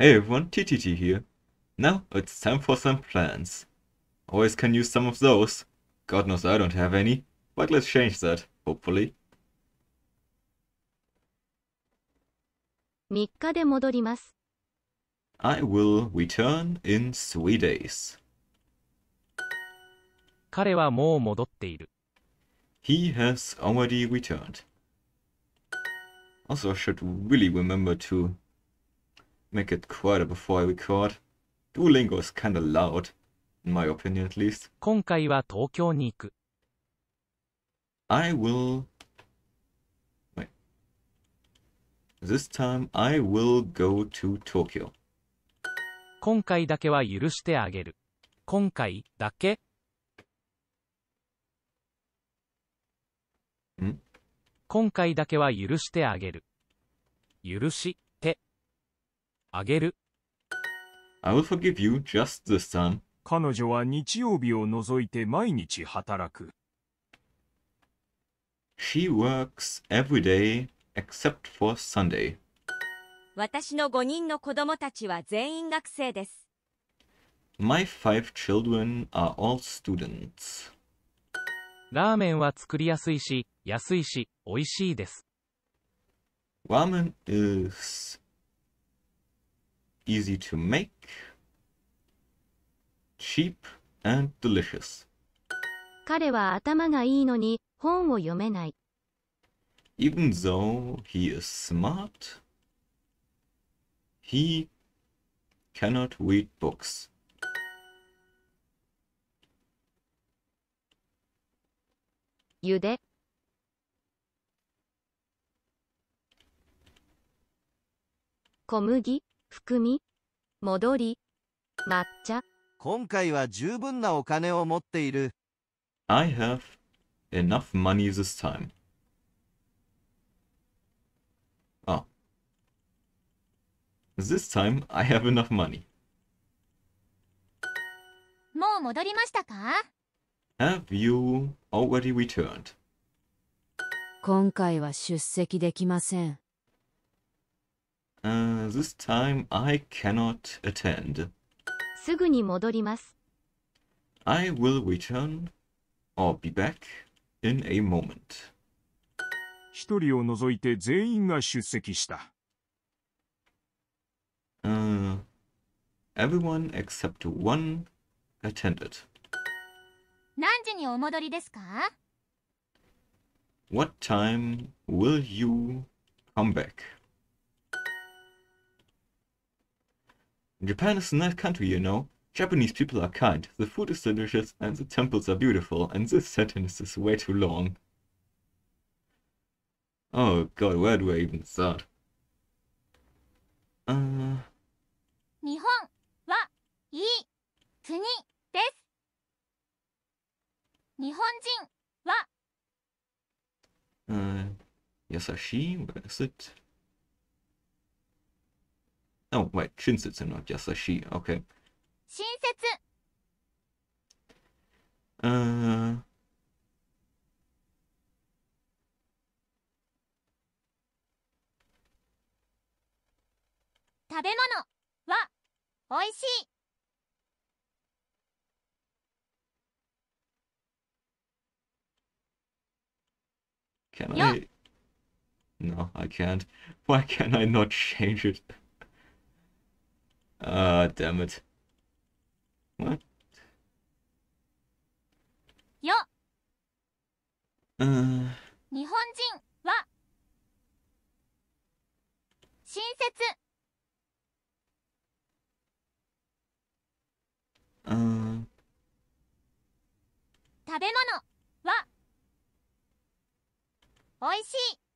Hey everyone, TTT here. Now it's time for some plans. Always can use some of those. God knows I don't have any, but let's change that, hopefully. I will return in three days. He has already returned. Also, I should really remember to make it quieter before I record. Duolingo is kinda loud, in my opinion at least. 今回は東京に行く。I will... Wait. This time I will go to Tokyo. 今回だけは許してあげる。今回だけん今回だけは許してあげる。許し。あげる。I will forgive you just this time. 彼女は日曜日を除いて毎日働く。She works every day except for Sunday. 私の5人の子供たちは全員学生です。My five children are all students. ラーメンは作りやすいし、安いし、おいしいです。Ramen is easy to make, cheap and delicious. Even though he is smart, he cannot read books. ゆで。小麦含み、戻り、抹茶。今回は十分なお金を持っている。I have enough money this time. あ。This time I have enough money. もう戻りましたか ?Have you already returned? 今回は出席できません。Uh, this time I cannot attend. I will return or be back in a moment. 一人を除いて全員が出席した。Uh, everyone except one attended. ?What time will you come back? Japan is a nice country, you know. Japanese people are kind, the food is delicious, and the temples are beautiful, and this sentence is way too long. Oh god, where do I even start? Uh... 日本はいい国です。日本人は Uh, Yasashi, where is it? Oh, wait, Shinsetsu, not just a she. Okay. Shinsetsu. Uh. Tabemono wa oishii. Can I? No, I can't. Why can I not change it? Ah, d a m 日本人は親切。うん。食べ物はおいしい。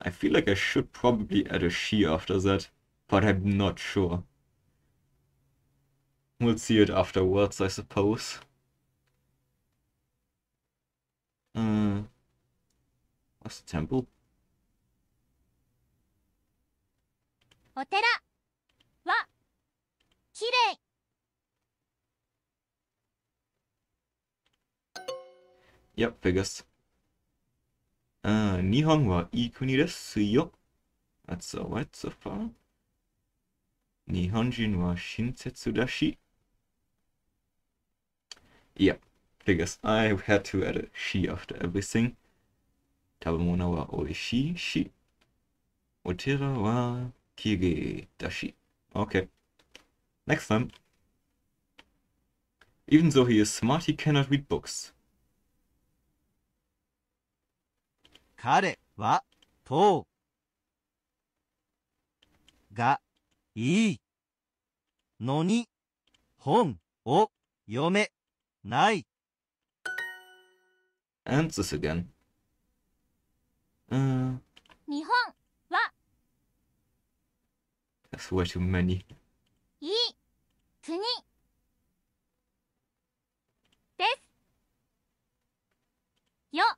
I feel like I should probably add a she after that, but I'm not sure. We'll see it afterwards, I suppose. Uh, what's the temple? Otera wa kirei. Yep, figures. あ日本はいい国ですよ。That's alright so far. because I had to add a she after everything. Okay. Next time. Even though he is smart, he cannot read books. 彼は、とう、が、いい、のに、本を読め、ない。a n d t h i s a g a i n うん。日本は、That's way too many. いい、国、です。よ。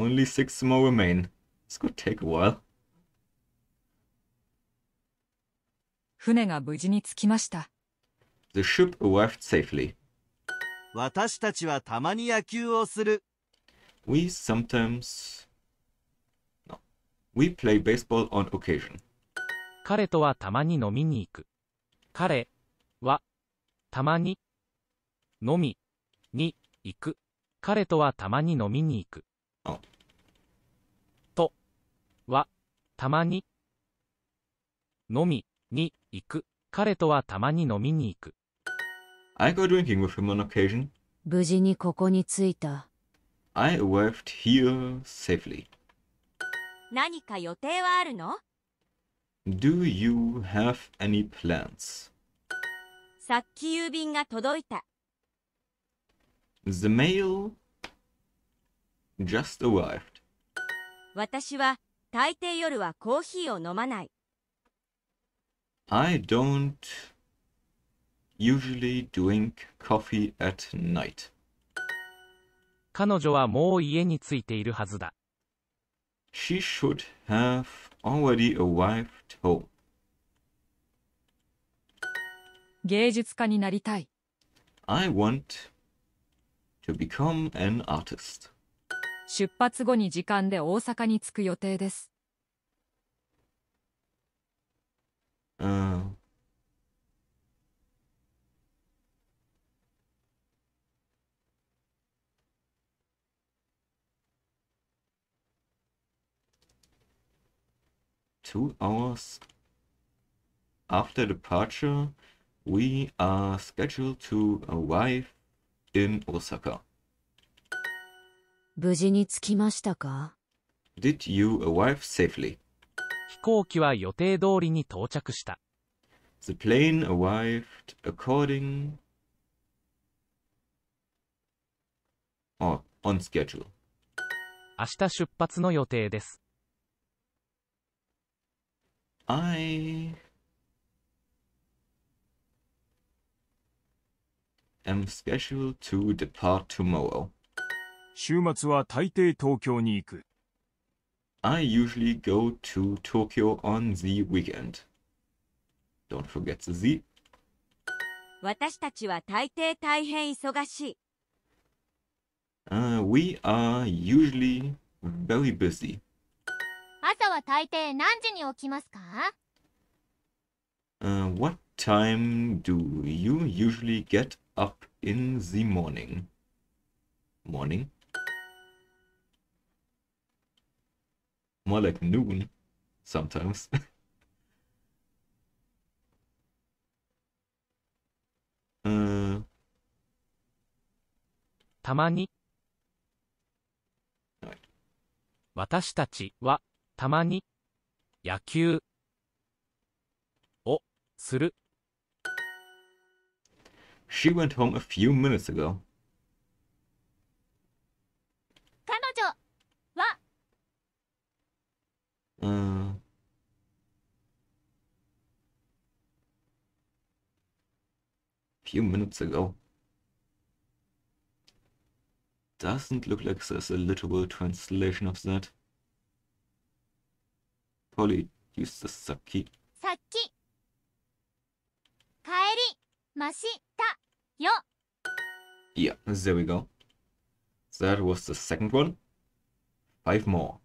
Only six more remain. This could take a while. 船が無事に着きました。The ship arrived safely. 私たちはたまに野球をする。We sometimes... No. We play baseball on occasion. 彼とはたまに飲みに行く。彼はたまに飲みに行く。彼とはたまに飲みに行く。たまに飲みに行く。彼とはたまに飲みに行く。I go drinking with him on occasion. 無事にここに着いた。I arrived here safely. 何か予定はあるの ?Do you have any plans? さっき郵便が届いた。The mail just arrived. 私は大抵夜はコーヒーを飲まない。I don't usually drink coffee at night. 彼女はもう家に着いているはずだ。She should have already arrived home. 芸術家になりたい。I want to become an artist. 出発後に時間で大阪に着く予定です。うん。Two hours after departure, we are scheduled to arrive in Osaka. 無事に着きましたか Did you arrive safely? 飛行機は予定通りに到着した。The plane arrived according or on schedule. 明日出発の予定です。I am scheduled to depart tomorrow. 週末は大抵東京に行く。I usually go to Tokyo on the weekend. Don't forget the Z. 私たちは大抵大変忙しい。Uh, we are usually very busy. 朝は大抵何時に起きますか、uh, ?What time do you usually get up in the morning? Morning? More like noon sometimes. uh, たまに、はい、私たちは、たまに、野球をする。She went home a few minutes ago. mm few minutes ago. Doesn't look like there's a literal translation of that. Polly used the saki. Saki. Kaeri mashita yo. Yeah, there we go. That was the second one. Five more.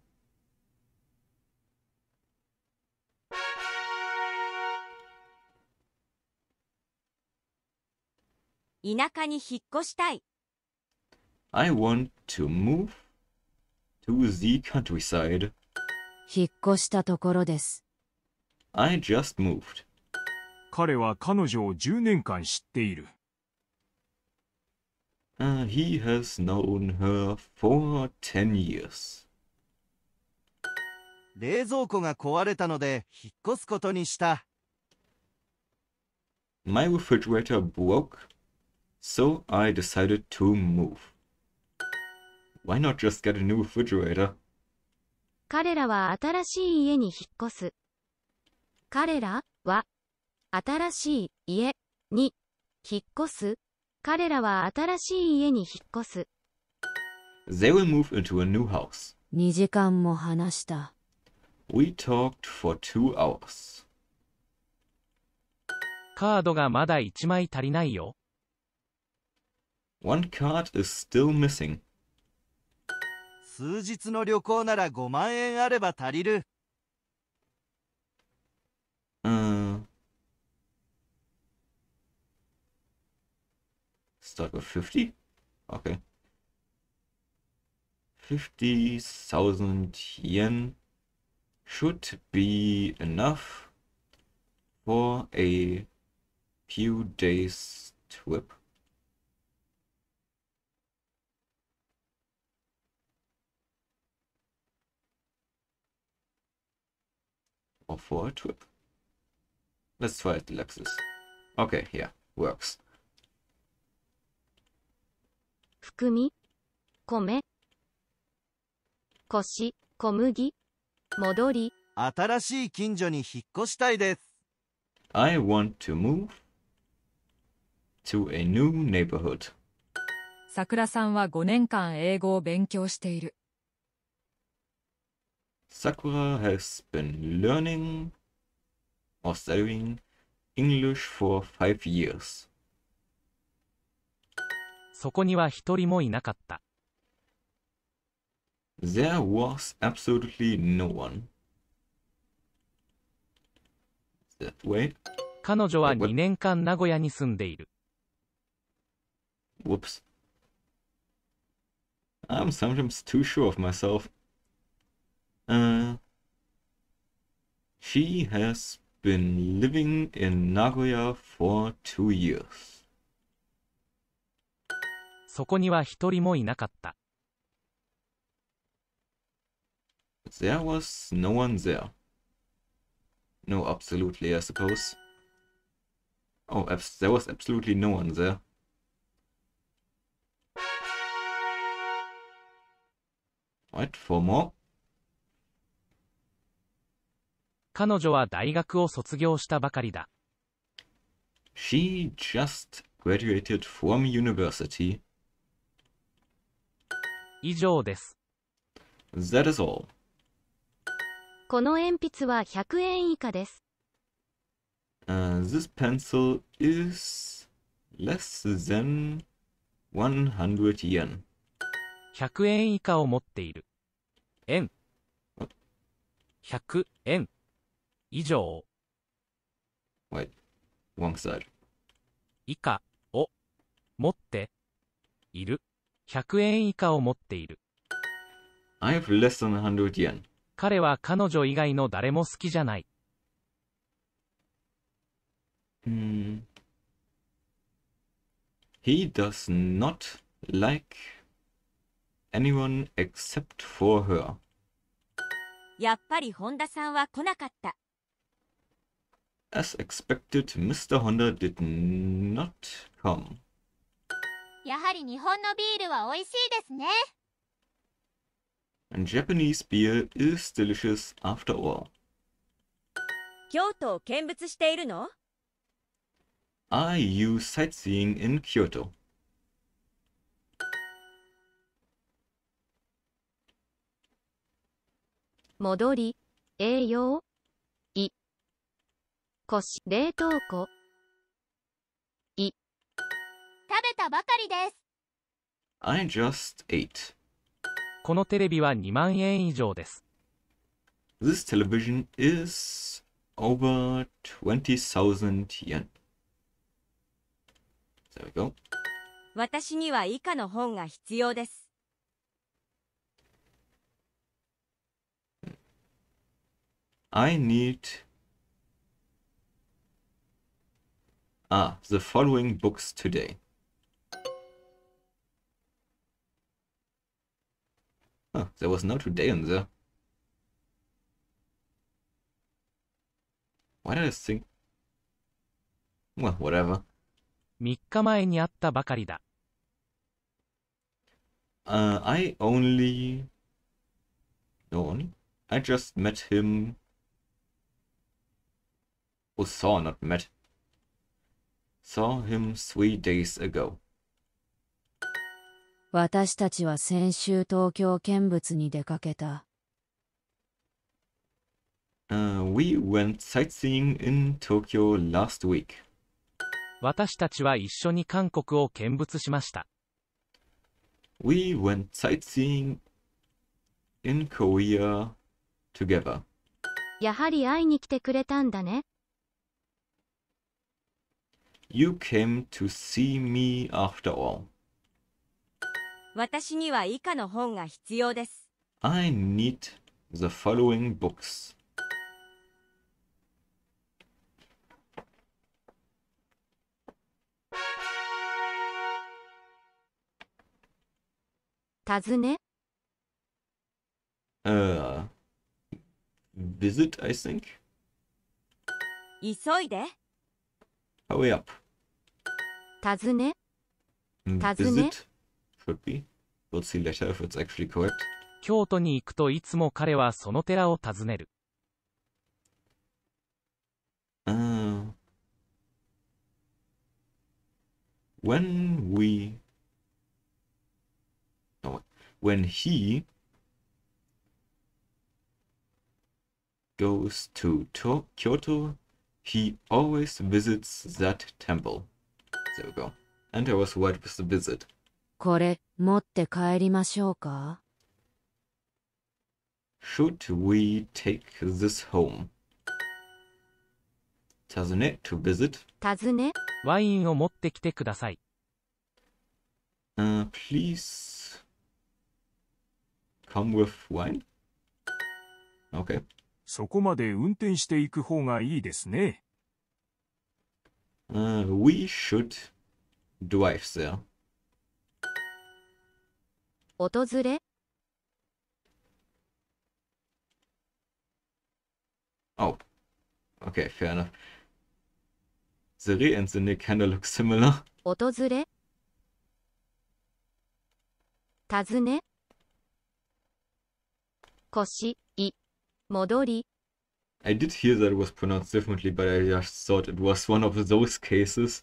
田舎に引っ越したい。I want to move to the countryside. 引っ越したところです。I just moved. 彼は彼女を10年間知っている。Uh, he has known her for 10 years. 冷蔵庫が壊れたので引っ越すことにした。My refrigerator broke So I decided to move. Why not just get a new refrigerator? 彼らは新しい家に引っ越す。彼らは新しい家に引っ越す。彼らは新しい家に引っ越す。They will move into a new house. 2時間も話した。We talked for two hours. カードがまだ1枚足りないよ。One card is still missing. 数日の旅行なら start with 50? Okay. 50,000 yen should be enough for a few days trip. or for a trip. Let's try it, Lexus. Okay, here, works. 含み、米、腰、小麦、戻り。新しい近所に引っ越したいです。I want to move to a new neighborhood. 桜さんは5年間英語を勉強している。Sakura has been learning or studying English for five years. そこには一人もいなかった。There was absolutely no one. That way. 彼女は2年間名古屋に住んでいる。Whoops. I'm sometimes too sure of myself uh, she has been living in Nagoya for two years. そこには一人もいなかった。There was no one there. No, absolutely, I suppose. Oh, there was absolutely no one there. Right, four more. 彼女は大学を卒業したばかりだ。She just graduated from university. 以上です。That is all. この鉛筆は100円以下です。Uh, this pencil is less than 100 yen. 100円以下を持っている。円。100円。以上 wait, wrong side. 以下を持っている。100円以下を持っている。I have less than 100 yen. 彼は彼女以外の誰も好きじゃない。Hmm. He does not like anyone except for her. やっぱり本田さんは来なかった。As expected, Mr. Honda did not come. やはり日本のビールは美味しいですね。And Japanese beer is delicious after all. 京都を見物しているの Are you sightseeing in Kyoto? 戻り、栄養こし、冷凍庫。い。食べたばかりです。I just ate. このテレビは2万円以上です。This television is over 20,000 yen. There we go. 私には以下の本が必要です。I need Ah, the following books today. Oh, there was no today in there. Why did I think... Well, whatever. 3日前にあったばかりだ。Uh, I only... No, only? I just met him... Oh, saw, not met. Saw him three days ago. 私たちは先週東京見物に出かけた。Uh, we went sightseeing in Tokyo last week. 私たちは一緒に韓国を見物しました。We went sightseeing in Korea together. やはり会いに来てくれたんだね。You came to see me after all. 私には以下の本が必要です。I need the following books. 尋ね Uh, visit, I think. 急いで。Hurry up. 尋ね Visit 尋ね should be. Let's see later if it's actually correct. 京都に行くといつも彼はその寺を訪ねる。Uh, when we no, when he goes to Kyoto He always visits that temple. There we go. And I was right with the visit. Should we take this home? 尋ね to visit. 尋ねワインを持ってきてください。Uh, please come with wine. Okay. そこまで運転していく方がいいですね。Uh, we should drive there. 訪れ Oh. Okay, fair enough. The re and the Nick kinda look similar. 訪れ訪ね腰 Modori. I did hear that it was pronounced differently, but I just thought it was one of those cases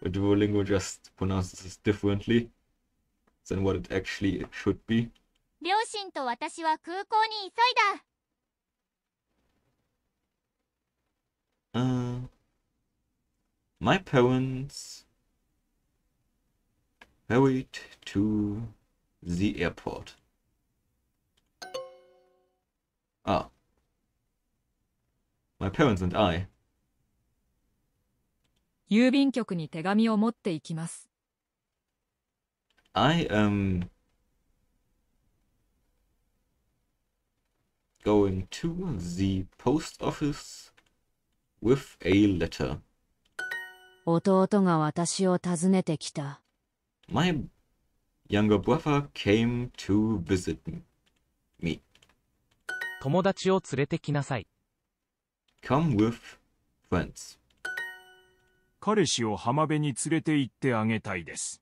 where Duolingo just pronounces this differently than what it actually should be. Uh, my parents hurried to the airport. Ah. My parents and I. 郵便局に手紙を持っていきます。I am going to the post office with a letter. 弟が私を訪ねてきた。My younger brother came to visit me. 友達を連れてきなさい。Come with friends. 彼氏を浜辺に連れて行ってあげたいです。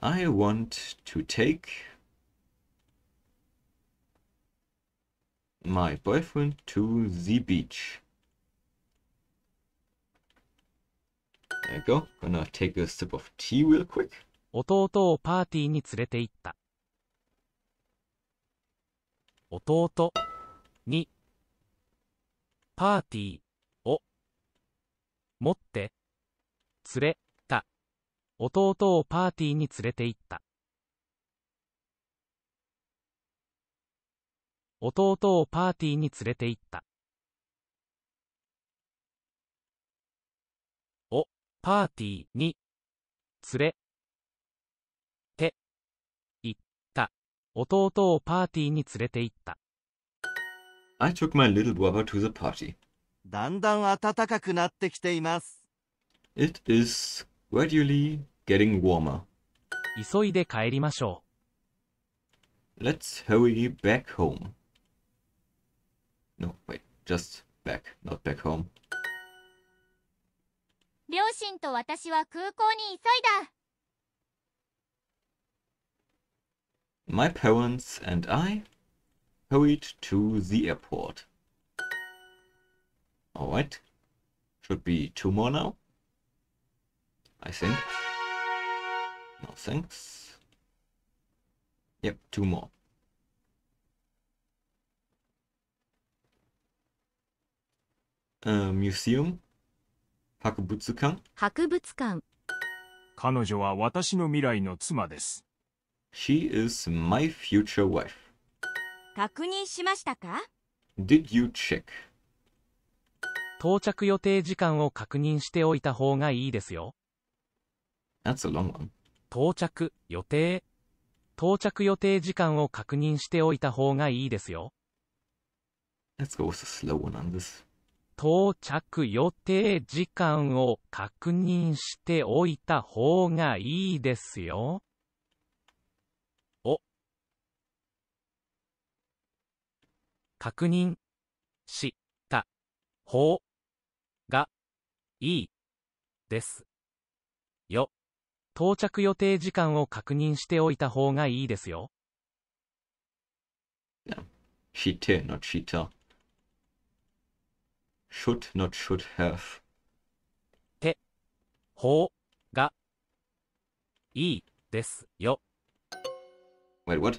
I want to take my boyfriend to the beach. There you go. Gonna take a sip of tea real quick. 弟をパーティーに連れて行った。弟にパーティーを持って連れた弟をパーティーに連れて行った弟をパーティーに連れて行ったおパーティーに連れ弟をパーティーに連れて行った。I took my little brother to the party. だんだん暖かくなってきています。It is gradually getting warmer. 急いで帰りましょう。Let's hurry back home. No, wait, just back, not back home. 両親と私は空港に急いだ。My parents and I hurried to the airport. Alright. Should be two more now. I think. No thanks. Yep, two more. Uh, museum. 博物館。博物館。彼女は私の未来の妻です。She is my future wife. 確認しましたか Did you check? 到着予定時間を確認しておいた方がいいですよ。That's a long one. 到着予定到着予定時間を確認しておいた方がいいですよ。Let's go with a slow one on this. 到着予定時間を確認しておいた方がいいですよ。確認した方がいいですよ。到着予定時間を確認しておいた方がいいですよ。し h not し h Should, not should have. て、方がいいですよ。Wait, what?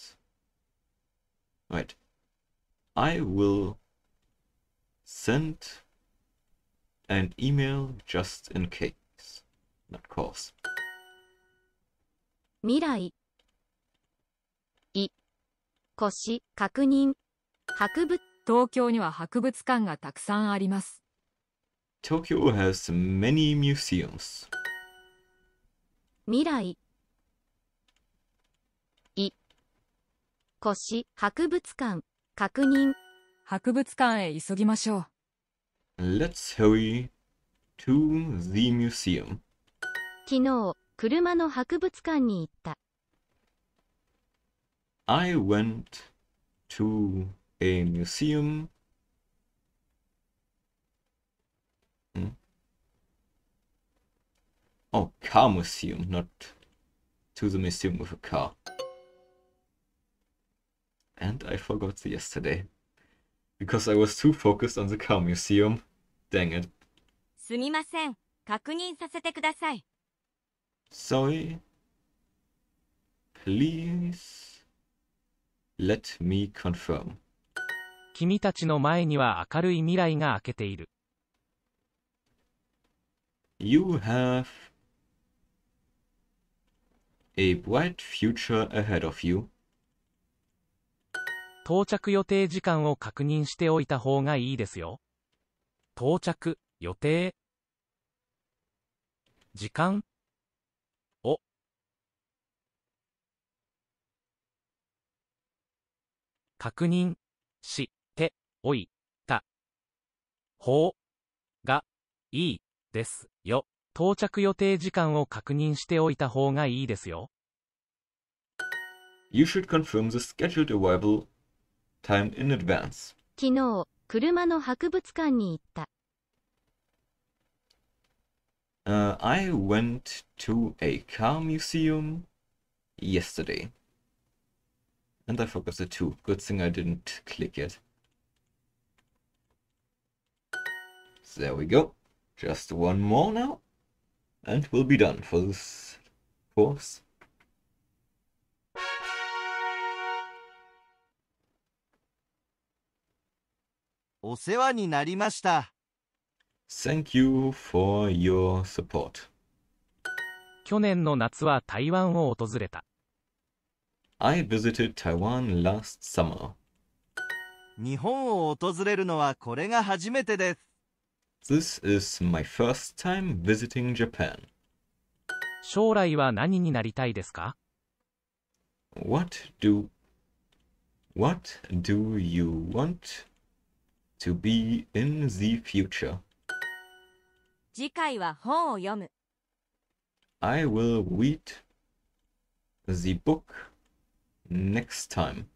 r i t I will send an email just in case not cause 未来い腰確認博物東京には博物館がたくさんあります Tokyo has many museums 未来腰、博物館、確認。博物館へ急ぎましょう。Let's hurry to the museum. 昨日、車の博物館に行った。I went to a museum. Oh, car museum, not to the museum with a car. And I forgot yesterday. Because I was too focused on the car museum. Dang it. Sorry. Please. Let me confirm. You have a bright future ahead of you. 到着予定時間を確認しておいた方がいいですよ。到着、予定、時間を確認しておいた方がいいですよ。到着予定時間を確認しておいた方がいいですよ。You should confirm the scheduled arrival time in advance. 昨日、車の博物館に行った。Uh, I went to a car museum yesterday. And I forgot the two. Good thing I didn't click it. So there we go. Just one more now. And we'll be done for this course. お世話になりました。Thank you for your support. 去年の夏は台湾を訪れた。I visited Taiwan last summer. 日本を訪れるのはこれが初めてです。This is my first time visiting Japan. 将来は何になりたいですか What do What do you want to be in the future. I will read the book next time.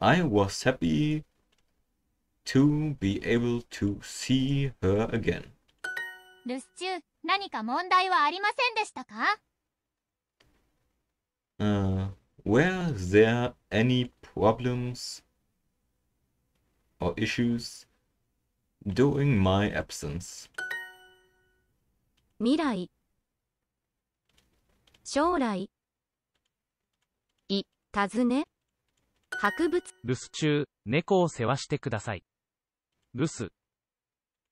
I was happy to be able to see her again. 留守中、何か問題はありませんでしたか、uh, Were there any problems or issues during my absence? 未来将来い、尋ね博物留守中、猫を世話してください。留守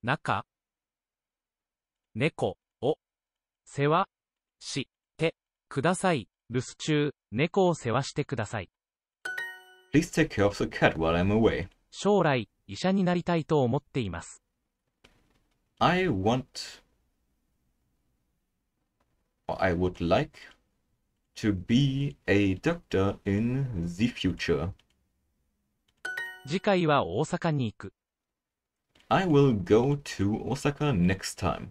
中猫を世話してください。留守中、猫を世話してください。Please take care of the cat while I'm away. 将来、医者になりたいと思っています。I want I would like to be a doctor in the future. 次回は大阪に行く。I will go to Osaka next time.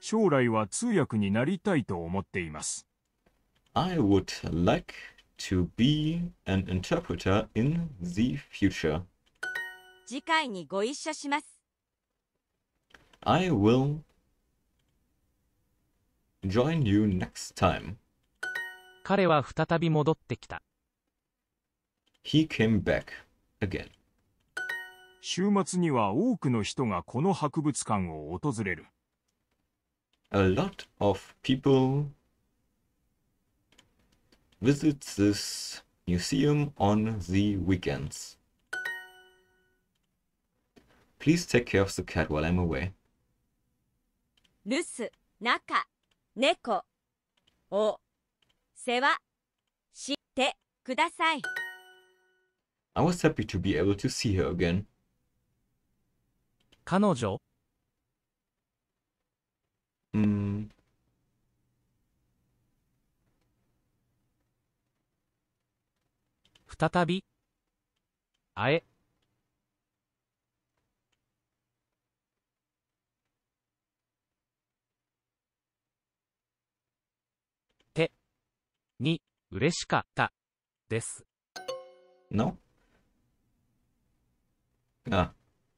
将来は通訳になりたいと思っています。I would like to be an interpreter in the future. 次回にご一緒します。I will join you next time. 彼は再び戻ってきた。He came back again. 週末には多くの人がこの博物館を訪れる。A lot of people visit this museum on the weekends. Please take care of the cat while I'm away. I was happy to be able to see her again. 再び、あえ、て、に、嬉しかった、です。のあ、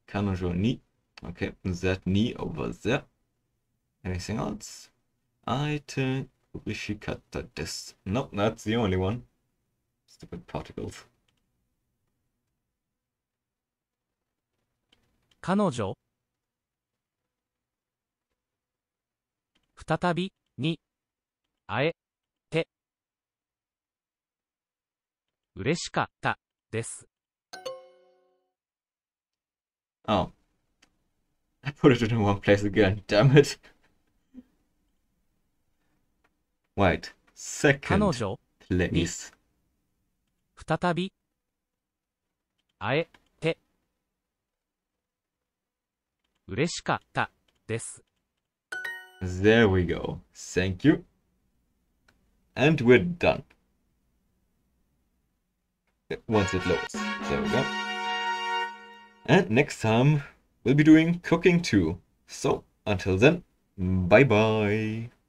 彼女に、okay, that に over there. Anything else? I t u r て、嬉しかったです。No, that's the only one. Stupid particles. 彼女再びに会えて嬉しかったです。Oh. I put it in o n e place again, damn it. Wait, second, please. 再び、あえて、嬉しかったです。There we go. Thank you. And we're done. Once it loads. There we go. And next time, we'll be doing cooking too. So, until then, bye bye.